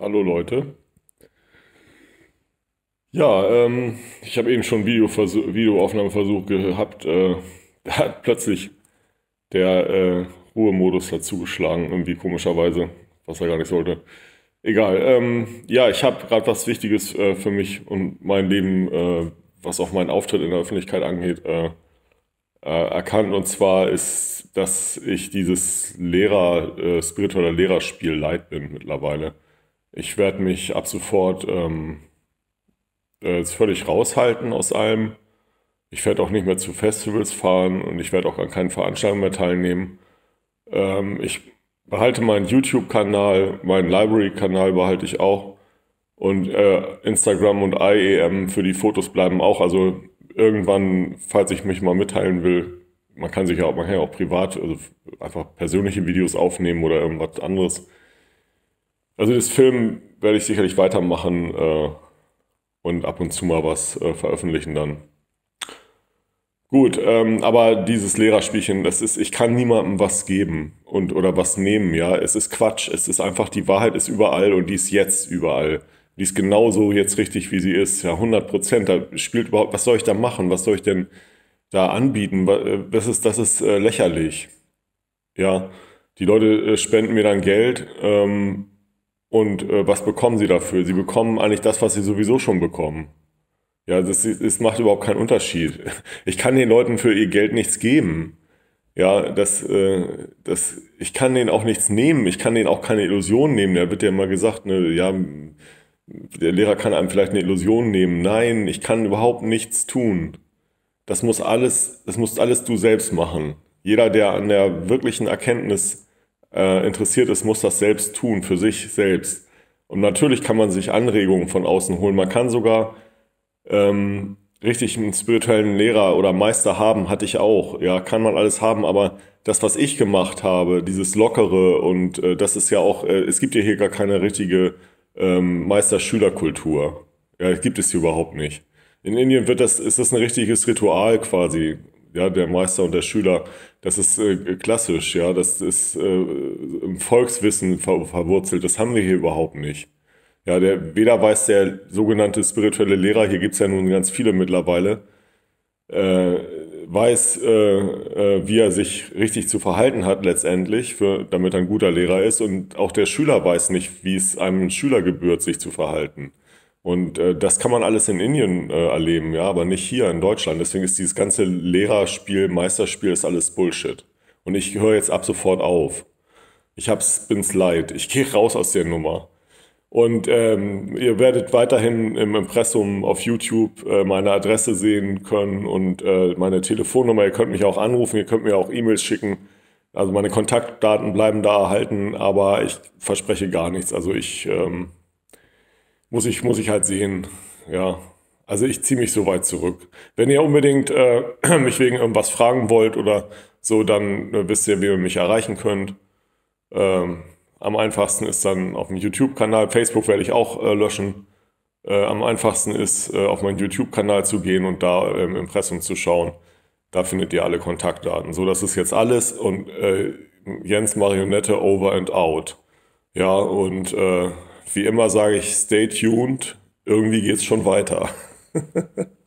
Hallo Leute. Ja, ähm, ich habe eben schon Videoversu Videoaufnahmeversuch gehabt. Äh, da hat plötzlich der äh, Ruhemodus dazugeschlagen, irgendwie komischerweise, was er gar nicht sollte. Egal. Ähm, ja, ich habe gerade was Wichtiges äh, für mich und mein Leben, äh, was auch meinen Auftritt in der Öffentlichkeit angeht, äh, äh, erkannt. Und zwar ist, dass ich dieses Lehrer, spirituelle Lehrerspiel leid bin mittlerweile ich werde mich ab sofort ähm, äh, jetzt völlig raushalten aus allem. Ich werde auch nicht mehr zu Festivals fahren und ich werde auch an keinen Veranstaltungen mehr teilnehmen. Ähm, ich behalte meinen YouTube-Kanal, meinen Library-Kanal behalte ich auch. Und äh, Instagram und IEM für die Fotos bleiben auch. Also irgendwann, falls ich mich mal mitteilen will, man kann sich ja auch, man kann ja auch privat, also einfach persönliche Videos aufnehmen oder irgendwas anderes. Also das Film werde ich sicherlich weitermachen äh, und ab und zu mal was äh, veröffentlichen dann. Gut, ähm, aber dieses Lehrerspielchen, das ist, ich kann niemandem was geben und oder was nehmen, ja. Es ist Quatsch. Es ist einfach, die Wahrheit ist überall und die ist jetzt überall. Die ist genauso jetzt richtig, wie sie ist. Ja, 100 Prozent. Da spielt überhaupt, was soll ich da machen? Was soll ich denn da anbieten? Äh, das ist, das ist äh, lächerlich. Ja, die Leute äh, spenden mir dann Geld. Ähm, und äh, was bekommen sie dafür? Sie bekommen eigentlich das, was sie sowieso schon bekommen. Ja, das, das macht überhaupt keinen Unterschied. Ich kann den Leuten für ihr Geld nichts geben. Ja, das, äh, das, ich kann denen auch nichts nehmen. Ich kann denen auch keine Illusion nehmen. Da wird ja immer gesagt, ne, ja, der Lehrer kann einem vielleicht eine Illusion nehmen. Nein, ich kann überhaupt nichts tun. Das muss alles, das musst alles du selbst machen. Jeder, der an der wirklichen Erkenntnis äh, interessiert ist, muss das selbst tun, für sich selbst. Und natürlich kann man sich Anregungen von außen holen. Man kann sogar ähm, richtig einen spirituellen Lehrer oder Meister haben, hatte ich auch. Ja, kann man alles haben, aber das, was ich gemacht habe, dieses Lockere und äh, das ist ja auch, äh, es gibt ja hier gar keine richtige ähm, Meister-Schüler-Kultur. Ja, gibt es hier überhaupt nicht. In Indien wird das, ist das ein richtiges Ritual quasi ja, der Meister und der Schüler, das ist äh, klassisch, ja, das ist äh, im Volkswissen ver verwurzelt, das haben wir hier überhaupt nicht. Ja, der, weder weiß der sogenannte spirituelle Lehrer, hier gibt es ja nun ganz viele mittlerweile, äh, weiß, äh, äh, wie er sich richtig zu verhalten hat letztendlich, für, damit er ein guter Lehrer ist und auch der Schüler weiß nicht, wie es einem Schüler gebührt, sich zu verhalten. Und äh, das kann man alles in Indien äh, erleben, ja, aber nicht hier in Deutschland. Deswegen ist dieses ganze Lehrerspiel, Meisterspiel, ist alles Bullshit. Und ich höre jetzt ab sofort auf. Ich hab's, bin's leid. Ich gehe raus aus der Nummer. Und ähm, ihr werdet weiterhin im Impressum auf YouTube äh, meine Adresse sehen können und äh, meine Telefonnummer. Ihr könnt mich auch anrufen, ihr könnt mir auch E-Mails schicken. Also meine Kontaktdaten bleiben da erhalten, aber ich verspreche gar nichts. Also ich ähm, muss ich, muss ich halt sehen. Ja. Also ich ziehe mich so weit zurück. Wenn ihr unbedingt äh, mich wegen irgendwas fragen wollt oder so, dann äh, wisst ihr, wie ihr mich erreichen könnt. Ähm, am einfachsten ist dann auf dem YouTube-Kanal. Facebook werde ich auch äh, löschen. Äh, am einfachsten ist, äh, auf meinen YouTube-Kanal zu gehen und da im ähm, Impressum zu schauen. Da findet ihr alle Kontaktdaten. So, das ist jetzt alles. Und äh, Jens Marionette over and out. Ja, und äh, wie immer sage ich, stay tuned. Irgendwie geht's schon weiter.